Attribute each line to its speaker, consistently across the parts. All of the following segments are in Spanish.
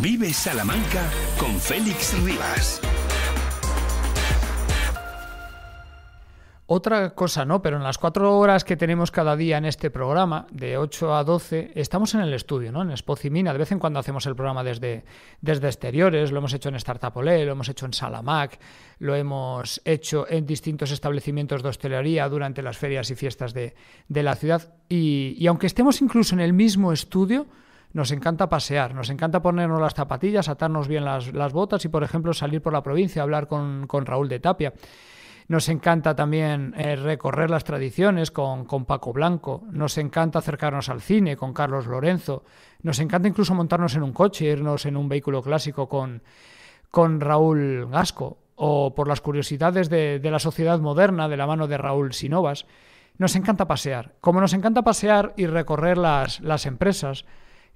Speaker 1: Vive Salamanca con Félix Rivas. Otra cosa no, pero en las cuatro horas que tenemos cada día en este programa, de 8 a 12, estamos en el estudio, ¿no? En Espocimina. De vez en cuando hacemos el programa desde, desde exteriores, lo hemos hecho en Startapolé, lo hemos hecho en Salamac, lo hemos hecho en distintos establecimientos de hostelería durante las ferias y fiestas de, la ciudad. Y, y aunque estemos incluso en el mismo estudio, nos encanta pasear, nos encanta ponernos las zapatillas, atarnos bien las, botas y, por ejemplo, salir por la provincia a hablar con, Raúl de Tapia. Nos encanta también eh, recorrer las tradiciones con, Paco Blanco, nos encanta acercarnos al cine con Carlos Lorenzo, nos encanta incluso montarnos en un coche, irnos en un vehículo clásico con, con Raúl Gasco, o por las curiosidades de, la sociedad moderna de la mano de Raúl Sinovas. Nos encanta pasear. Como nos encanta pasear y recorrer las empresas,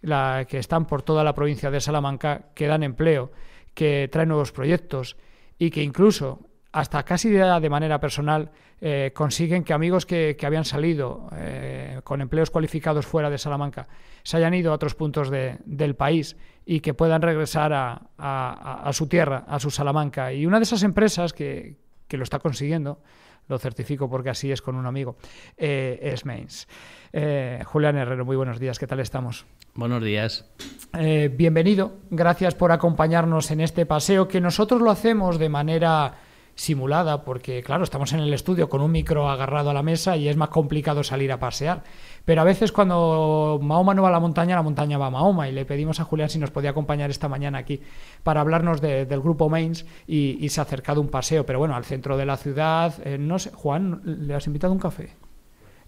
Speaker 1: la, que están por toda la provincia de Salamanca, que dan empleo, que traen nuevos proyectos y que incluso hasta casi de, manera personal, eh, consiguen que amigos que, habían salido eh, con empleos cualificados fuera de Salamanca se hayan ido a otros puntos del país y que puedan regresar a, su tierra, a su Salamanca. Y una de esas empresas que lo está consiguiendo lo certifico porque así es con un amigo, eh, es Mains eh, Julián Herrero, muy buenos días, ¿qué tal estamos? Buenos días. Eh, bienvenido, gracias por acompañarnos en este paseo que nosotros lo hacemos de manera simulada, porque claro, estamos en el estudio con un micro agarrado a la mesa y es más complicado salir a pasear. Pero a veces cuando Mahoma no va a la montaña, la montaña va a Mahoma y le pedimos a Julián si nos podía acompañar esta mañana aquí para hablarnos del grupo Mainz y, se ha acercado un paseo, pero bueno, al centro de la ciudad, eh, no sé, Juan, ¿le has invitado un café?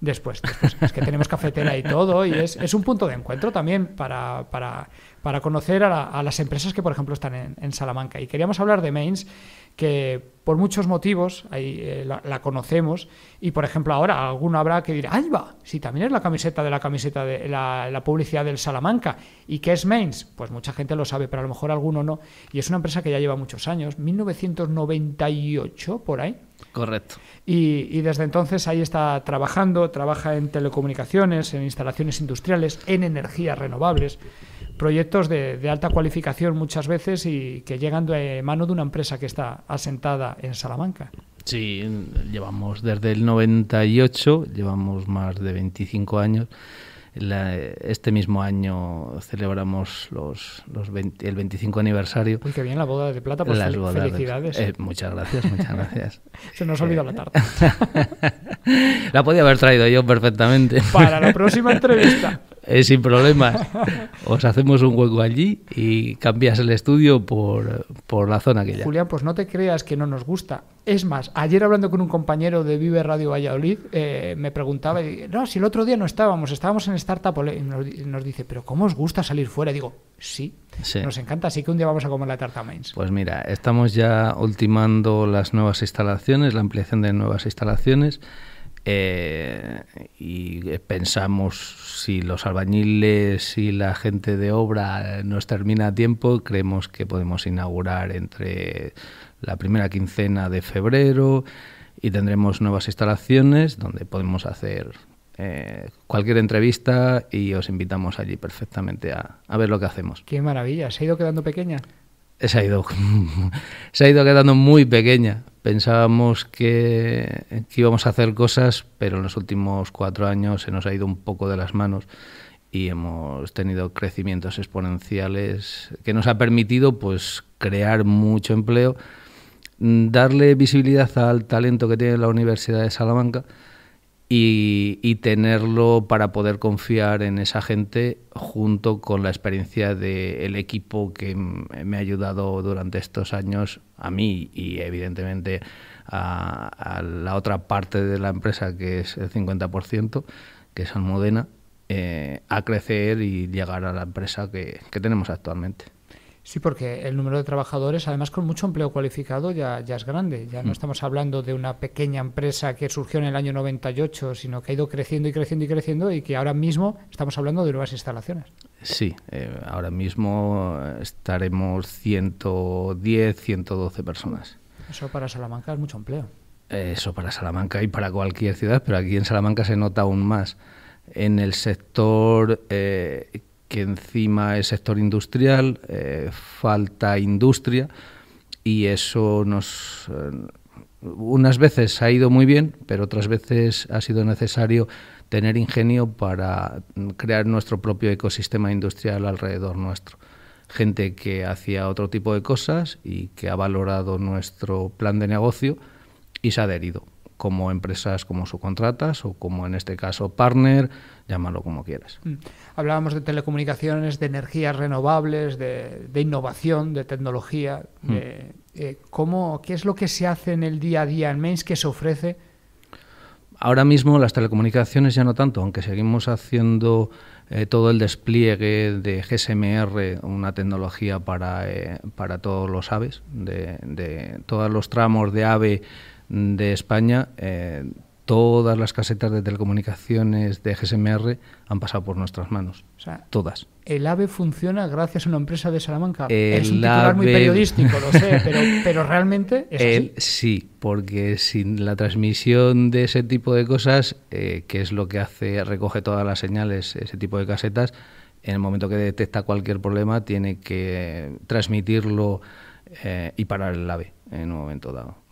Speaker 1: Después, es que tenemos cafetera y todo, y es, es un punto de encuentro también para, para, para conocer a, las empresas que, por ejemplo, están en, en Salamanca. Y queríamos hablar de Mainz que por muchos motivos ahí, eh, la, conocemos y por ejemplo ahora alguno habrá que dirá ¡ay va! Si también es la camiseta de la camiseta de la, publicidad del Salamanca y qué es Mains? pues mucha gente lo sabe, pero a lo mejor alguno no y es una empresa que ya lleva muchos años, 1998 por ahí. Correcto. y desde entonces ahí está trabajando, trabaja en telecomunicaciones, en instalaciones industriales, en energías renovables proyectos de, alta cualificación muchas veces y que llegan de mano de una empresa que está asentada en Salamanca. Sí, llevamos
Speaker 2: desde el 98, llevamos más de 25 años. este mismo año celebramos los, el 25 aniversario. Uy,
Speaker 1: bien la boda de plata, pues felicidades. Eh, muchas gracias, muchas gracias. Se nos olvidó la eh, tarta.
Speaker 2: la podía haber traído yo perfectamente. Para la próxima entrevista.
Speaker 1: Es sin problemas. Os
Speaker 2: hacemos un hueco allí y cambias el estudio por, la zona que Julián,
Speaker 1: pues no te creas que no nos gusta. Es más, ayer hablando con un compañero de Vive Radio Valladolid, eh, me preguntaba, no, si el otro día no estábamos, estábamos en Startup, nos, nos dice, pero ¿cómo os gusta salir fuera? digo, sí, nos encanta, así que un día vamos a comer la tarta Mainz.
Speaker 2: Pues mira, estamos ya ultimando las nuevas instalaciones, la ampliación de nuevas instalaciones. Eh, y pensamos si los albañiles y la gente de obra nos termina a tiempo, creemos que podemos inaugurar entre la primera quincena de febrero y tendremos nuevas instalaciones donde podemos hacer eh, cualquier entrevista y os invitamos allí perfectamente a, a ver lo que hacemos.
Speaker 1: Qué maravilla, ¿se ha ido quedando pequeña?
Speaker 2: se ha ido, se ha ido quedando muy pequeña. Pensábamos que, que, íbamos a hacer cosas, pero en los últimos cuatro años se nos ha ido un poco de las manos y hemos tenido crecimientos exponenciales que nos ha permitido pues, crear mucho empleo, mm, darle visibilidad al talento que tiene la Universidad de Salamanca y, tenerlo para poder confiar en esa gente junto con la experiencia del equipo que me ha ayudado durante estos años a mí y evidentemente a, la otra parte de la empresa que es el 50%, que es Almodena eh, a crecer y llegar a la empresa que tenemos actualmente.
Speaker 1: Sí, porque el número de trabajadores, además con mucho empleo cualificado, ya, es grande. Ya no mm. estamos hablando de una pequeña empresa que surgió en el año 98, sino que ha ido creciendo y creciendo y creciendo y que ahora mismo estamos hablando de nuevas instalaciones. Sí, eh,
Speaker 2: ahora mismo estaremos 110, 112 personas.
Speaker 1: Eso para Salamanca es mucho empleo.
Speaker 2: Eh, eso para Salamanca y para cualquier ciudad, pero aquí en Salamanca se nota aún más. En el sector eh, que encima es sector industrial, eh, falta industria y eso nos... Eh, unas veces ha ido muy bien, pero otras veces ha sido necesario tener ingenio para mm, crear nuestro propio ecosistema industrial alrededor nuestro. Gente que hacía otro tipo de cosas y que ha valorado nuestro plan de negocio y se ha adherido como empresas como subcontratas o como en este caso partner, llámalo como quieras.
Speaker 1: Mm. Hablábamos de telecomunicaciones, de energías renovables, de, innovación, de tecnología. Mm. Eh, ¿Qué es lo que se hace en el día a día en Mains? que se ofrece?
Speaker 2: Ahora mismo las telecomunicaciones ya no tanto, aunque seguimos haciendo eh, todo el despliegue de GSMR, una tecnología eh, para, todos los aves, de, de todos los tramos de ave de España, eh, todas las casetas de telecomunicaciones de GSMR han pasado por nuestras manos. todas.
Speaker 1: El AVE funciona gracias a una empresa de Salamanca. es un titular muy periodístico, lo sé, pero, realmente es
Speaker 2: Sí, porque sin la transmisión de ese tipo de cosas, eh, que es lo que hace, recoge todas las señales, ese tipo de casetas, en el momento que detecta cualquier problema, tiene que transmitirlo eh, y parar el AVE en un momento dado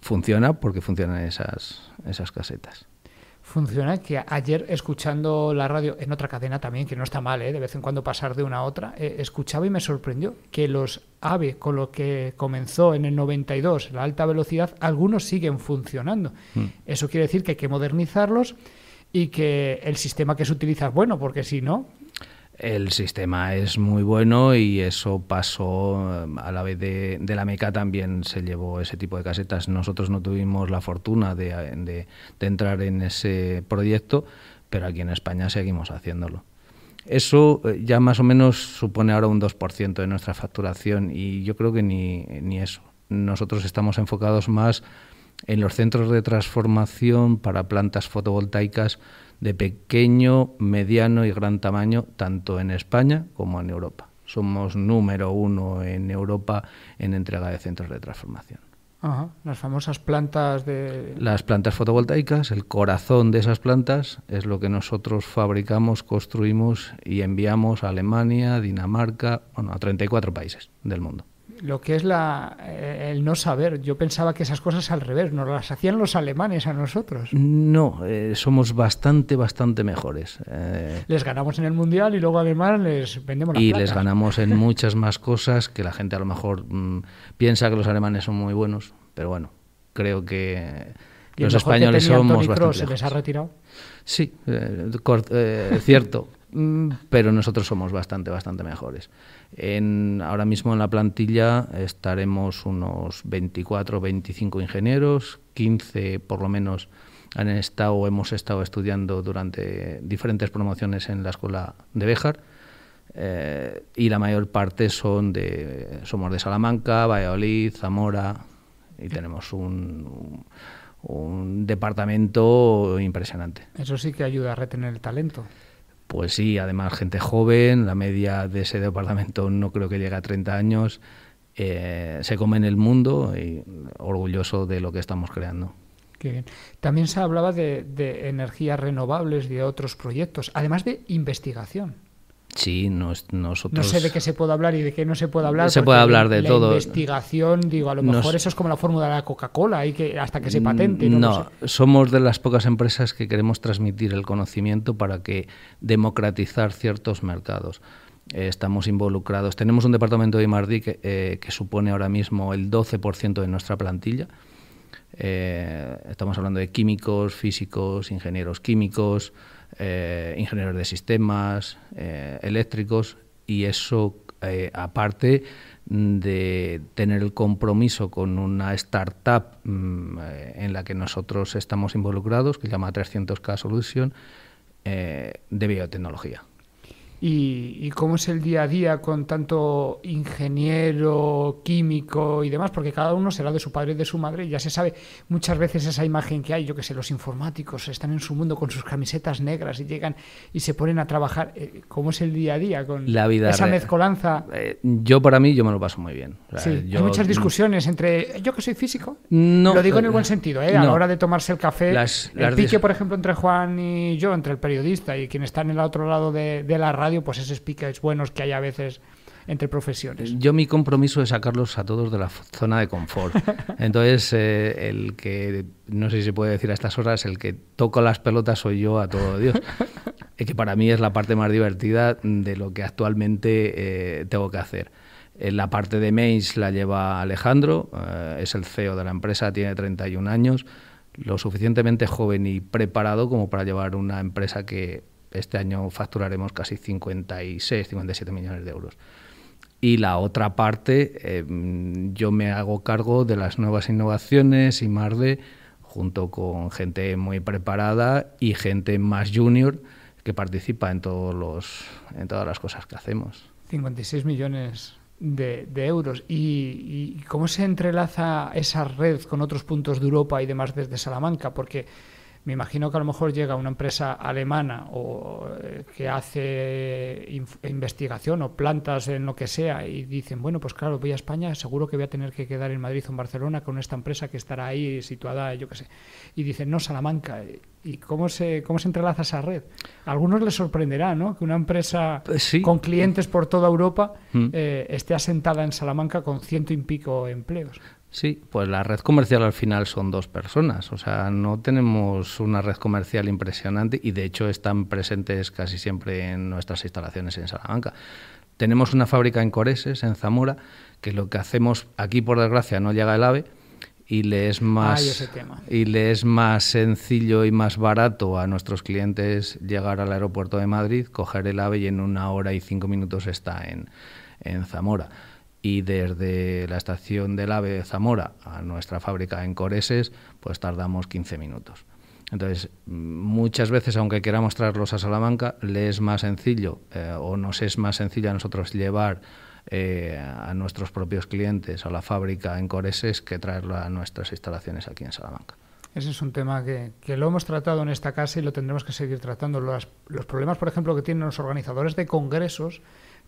Speaker 2: funciona porque funcionan esas, esas casetas
Speaker 1: funciona, que ayer escuchando la radio en otra cadena también, que no está mal, ¿eh? de vez en cuando pasar de una a otra, eh, escuchaba y me sorprendió que los AVE, con lo que comenzó en el 92, la alta velocidad, algunos siguen funcionando. Hmm. Eso quiere decir que hay que modernizarlos y que el sistema que se utiliza es bueno, porque si no,
Speaker 2: el sistema es muy bueno y eso pasó eh, a la vez de, la meca también se llevó ese tipo de casetas. Nosotros no tuvimos la fortuna de, entrar en ese proyecto, pero aquí en España seguimos haciéndolo. Eso eh, ya más o menos supone ahora un 2% de nuestra facturación y yo creo que ni eso. Nosotros estamos enfocados más en los centros de transformación para plantas fotovoltaicas de pequeño, mediano y gran tamaño, tanto en España como en Europa. Somos número uno en Europa en entrega de centros de transformación.
Speaker 1: las famosas plantas de...
Speaker 2: Las plantas fotovoltaicas, el corazón de esas plantas es lo que nosotros fabricamos, construimos y enviamos a Alemania, Dinamarca, bueno, a 34 países del mundo
Speaker 1: lo que es la, eh, el no saber. Yo pensaba que esas cosas al revés, nos las hacían los alemanes a nosotros.
Speaker 2: No, eh, somos bastante, bastante mejores. Eh.
Speaker 1: les ganamos en el Mundial y luego además les vendemos la Y les
Speaker 2: ganamos en muchas más cosas que la gente a lo mejor mm, piensa que los alemanes son muy buenos, pero bueno, creo que los españoles somos bastante ¿Se les ha retirado? Sí, cierto, mm, pero nosotros somos bastante, bastante mejores ahora mismo en la plantilla estaremos unos 24 o 25 ingenieros, 15 por lo menos han estado o hemos estado estudiando durante diferentes promociones en la escuela de Béjar eh, y la mayor parte son de somos de Salamanca, Valladolid, Zamora y tenemos un departamento impresionante.
Speaker 1: Eso sí que ayuda a retener el talento.
Speaker 2: Pues sí, además gente joven, la media de ese departamento no creo que llegue a 30 años, eh, se come en el mundo y orgulloso de lo que estamos creando.
Speaker 1: También se hablaba de, de energías renovables, de otros proyectos, además de investigación.
Speaker 2: Sí, nosotros... No sé de qué
Speaker 1: se puede hablar y de qué no se puede hablar. Se puede hablar de la investigación, digo, a lo mejor eso es como la fórmula de la Coca-Cola, hasta que se patente. No,
Speaker 2: somos de las pocas empresas que queremos transmitir el conocimiento para que democratizar ciertos mercados. Eh, estamos involucrados. Tenemos un departamento de I+.D. Eh, que, supone ahora mismo el 12% de nuestra plantilla. Eh, estamos hablando de químicos, físicos, ingenieros químicos eh, ingenieros de sistemas, eh, eléctricos, y eso eh, aparte de tener el compromiso con una startup mm, eh, en la que nosotros estamos involucrados, que se llama 300K Solution, de biotecnología
Speaker 1: y, cómo es el día a día con tanto ingeniero, químico y demás, porque cada uno será de su padre y de su madre, ya se sabe muchas veces esa imagen que hay, yo que sé, los informáticos están en su mundo con sus camisetas negras y llegan y se ponen a trabajar, eh, cómo es el día a día con esa mezcolanza. Eh,
Speaker 2: yo para mí, yo me lo paso muy bien. yo... Hay muchas mm,
Speaker 1: discusiones entre, yo que soy físico, no, lo digo en el eh, buen sentido, ¿eh? a la hora de tomarse el café, el pique, por ejemplo, entre Juan y yo, entre el periodista y quien está en el otro lado de la radio, pues esos piques buenos que hay a veces entre profesiones.
Speaker 2: Yo mi compromiso es sacarlos a todos de la zona de confort. Entonces, eh, el que, no sé si se puede decir a estas horas, el que toco las pelotas soy yo a todo Dios. Es que para mí es la parte más divertida de lo que actualmente eh, tengo que hacer. Eh, la parte de mails la lleva Alejandro, es el CEO de la empresa, tiene 31 años, lo suficientemente joven y preparado como para llevar una empresa que este año facturaremos casi 56, 57 millones de euros. Y la otra parte, eh, yo me hago cargo de las nuevas innovaciones y más de, junto con gente muy preparada y gente más junior que participa en, todos los, en todas las cosas que hacemos.
Speaker 1: 56 millones de, euros. ¿Y, ¿Y cómo se entrelaza esa red con otros puntos de Europa y demás desde Salamanca? Porque me imagino que a lo mejor llega una empresa alemana o eh, que hace investigación o plantas en lo que sea y dicen, bueno, pues claro, voy a España, seguro que voy a tener que quedar en Madrid o en Barcelona con esta empresa que estará ahí situada, yo qué sé. Y dicen, no, Salamanca. ¿Y cómo se, cómo se entrelaza esa red? A algunos les sorprenderá, ¿no? Que una empresa pues con clientes por toda Europa mm. eh, esté asentada en Salamanca con ciento y pico empleos. Sí,
Speaker 2: pues la red comercial al final son dos personas, o sea, no tenemos una red comercial impresionante y de hecho están presentes casi siempre en nuestras instalaciones en Salamanca. Tenemos una fábrica en Coreses, en Zamora, que lo que hacemos aquí por desgracia no llega el AVE y le es más y le es más sencillo y más barato a nuestros clientes llegar al aeropuerto de Madrid, coger el AVE y en una hora y cinco minutos está en Zamora y desde la estación del AVE de Zamora a nuestra fábrica en Coreses, pues tardamos 15 minutos. Entonces, muchas veces, aunque queramos traerlos a Salamanca, le es más sencillo eh, o nos es más sencillo a nosotros llevar eh, a nuestros propios clientes a la fábrica en Coreses que traerlo a nuestras instalaciones aquí en Salamanca.
Speaker 1: Ese es un tema que, lo hemos tratado en esta casa y lo tendremos que seguir tratando. los problemas, por ejemplo, que tienen los organizadores de congresos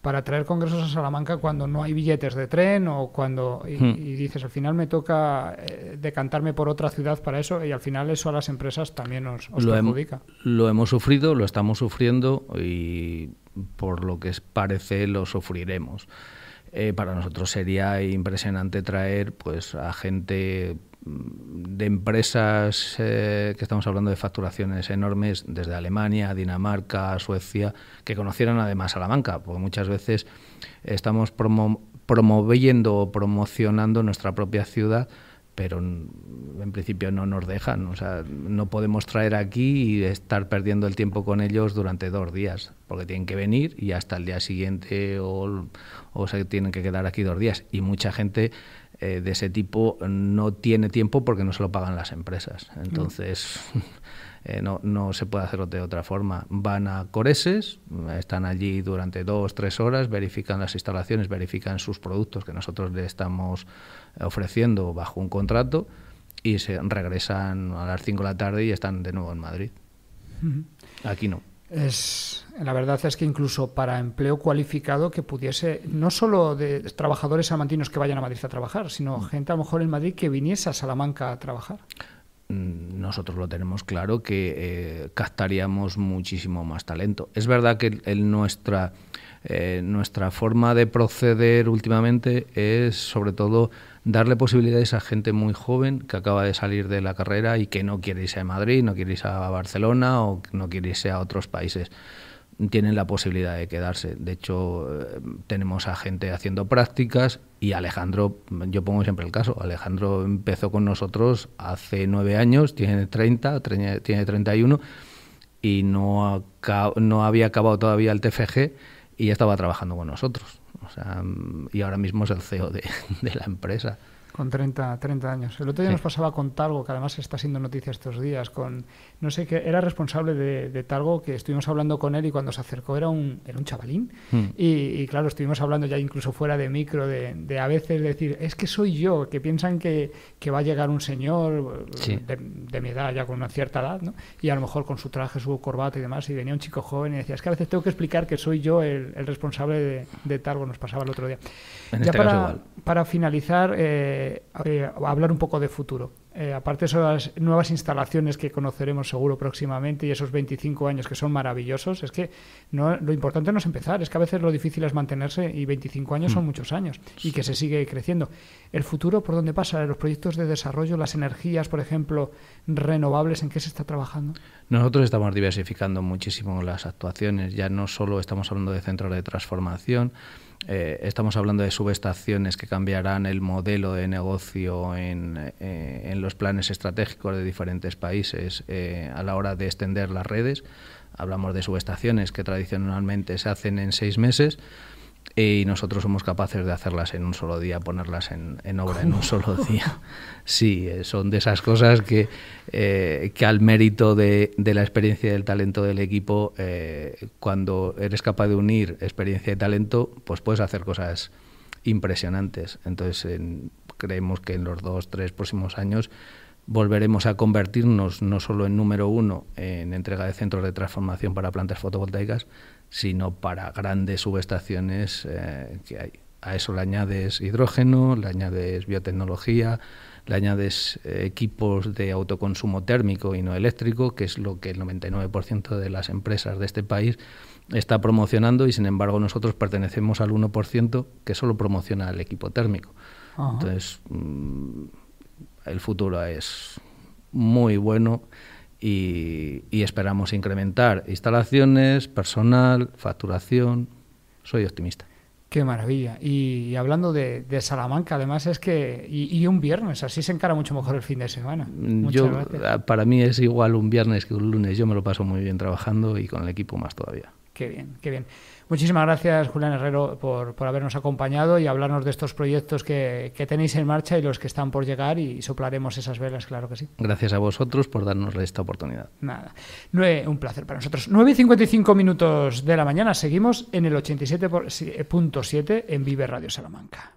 Speaker 1: para traer congresos a Salamanca cuando no hay billetes de tren o cuando y, hmm. dices al final me toca eh, decantarme por otra ciudad para eso y al final eso a las empresas también nos lo perjudica.
Speaker 2: lo hemos sufrido, lo estamos sufriendo y por lo que parece lo sufriremos. Eh, para nosotros sería impresionante traer pues a gente Mm, de empresas eh, que estamos hablando de facturaciones enormes desde Alemania, Dinamarca, Suecia, que conocieran además a la banca porque muchas veces estamos promoviendo o promocionando nuestra propia ciudad, pero en principio no nos dejan, o sea, no podemos traer aquí y estar perdiendo el tiempo con ellos durante dos días, porque tienen que venir y hasta el día siguiente o, o se tienen que quedar aquí dos días. Y mucha gente eh, de ese tipo no tiene tiempo porque no se lo pagan las empresas. Mm. Entonces, eh, no, no, se puede hacerlo de otra forma. Van a Coreses, están allí durante dos, tres horas, verifican las instalaciones, verifican sus productos que nosotros le estamos ofreciendo bajo un contrato y se regresan a las cinco de la tarde y están de nuevo en Madrid. Aquí no
Speaker 1: es la verdad es que incluso para empleo cualificado que pudiese, no solo de trabajadores salmantinos que vayan a Madrid a trabajar, sino mm. gente a lo mejor en Madrid que viniese a Salamanca a trabajar.
Speaker 2: Mm, nosotros lo tenemos claro que eh, captaríamos muchísimo más talento. Es verdad que nuestra, eh, nuestra forma de proceder últimamente es sobre todo darle posibilidades a gente muy joven que acaba de salir de la carrera y que no quiere irse a Madrid, no quiere irse a Barcelona o no quiere irse a otros países tienen la posibilidad de quedarse. De hecho, eh, tenemos a gente haciendo prácticas y Alejandro, yo pongo siempre el caso, Alejandro empezó con nosotros hace nueve años, tiene 30, tiene 31 y no, no había acabado todavía el TFG y ya estaba trabajando con nosotros y ahora mismo es el CEO de la empresa.
Speaker 1: Con 30, 30 años. El otro día nos pasaba con Talgo, que además está siendo noticia estos días, con, no sé qué, era responsable de, de Talgo, que estuvimos hablando con él y cuando se acercó era un, era un chavalín. Hmm. Y, claro, estuvimos hablando ya incluso fuera de micro, de, a veces decir, es que soy yo, que piensan que, que va a llegar un señor de, mi edad, ya con una cierta edad, Y a lo mejor con su traje, su corbata y demás, y venía un chico joven y decía, es que a veces tengo que explicar que soy yo el, responsable de, Talgo, nos pasaba el otro día. ya este para, para finalizar... Eh, eh, eh, hablar un poco de futuro. Eh, aparte de esas nuevas instalaciones que conoceremos seguro próximamente y esos 25 años que son maravillosos, es que no, lo importante no es empezar, es que a veces lo difícil es mantenerse y 25 años son mm. muchos años y que se sigue creciendo. ¿El futuro por dónde pasa? ¿Los proyectos de desarrollo, las energías, por ejemplo, renovables, en qué se está trabajando?
Speaker 2: Nosotros estamos diversificando muchísimo las actuaciones, ya no solo estamos hablando de centros de transformación, eh, estamos hablando de subestaciones que cambiarán el modelo de negocio en, eh, los planes estratégicos de diferentes países eh, a la hora de extender las redes. Hablamos de subestaciones que tradicionalmente se hacen en seis meses y nosotros somos capaces de hacerlas en un solo día, ponerlas en, obra en un solo día. Sí, eh, son de esas cosas que, eh, al mérito de, la experiencia y del talento del equipo, eh, cuando eres capaz de unir experiencia y talento, pues puedes hacer cosas impresionantes. Entonces, creemos que en los dos, tres próximos años volveremos a convertirnos no solo en número uno en entrega de centros de transformación para plantas fotovoltaicas, sino para grandes subestaciones eh, que hay. A eso le añades hidrógeno, le añades biotecnología, le añades eh, equipos de autoconsumo térmico y no eléctrico, que es lo que el 99% de las empresas de este país está promocionando y sin embargo nosotros pertenecemos al 1% que solo promociona el equipo térmico. Entonces, mm, el futuro es muy bueno y, esperamos incrementar instalaciones, personal, facturación. Soy optimista.
Speaker 1: Qué maravilla. Y, hablando de, Salamanca, además es que. Y, un viernes, así se encara mucho mejor el fin de semana. Mm, Muchas Yo,
Speaker 2: ah, para mí es igual un viernes que un lunes. Yo me lo paso muy bien trabajando y con el equipo más todavía.
Speaker 1: Qué bien, qué bien. Muchísimas gracias, Julián Herrero, por, habernos acompañado y hablarnos de estos proyectos que, que, tenéis en marcha y los que están por llegar y soplaremos esas velas, claro que sí.
Speaker 2: Gracias a vosotros por darnos esta oportunidad.
Speaker 1: Nada, un placer para nosotros. 9.55 y minutos de la mañana, seguimos en el 87.7 eh, en Vive Radio Salamanca.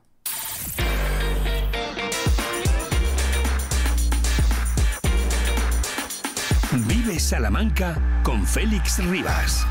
Speaker 1: Vive Salamanca con Félix Rivas.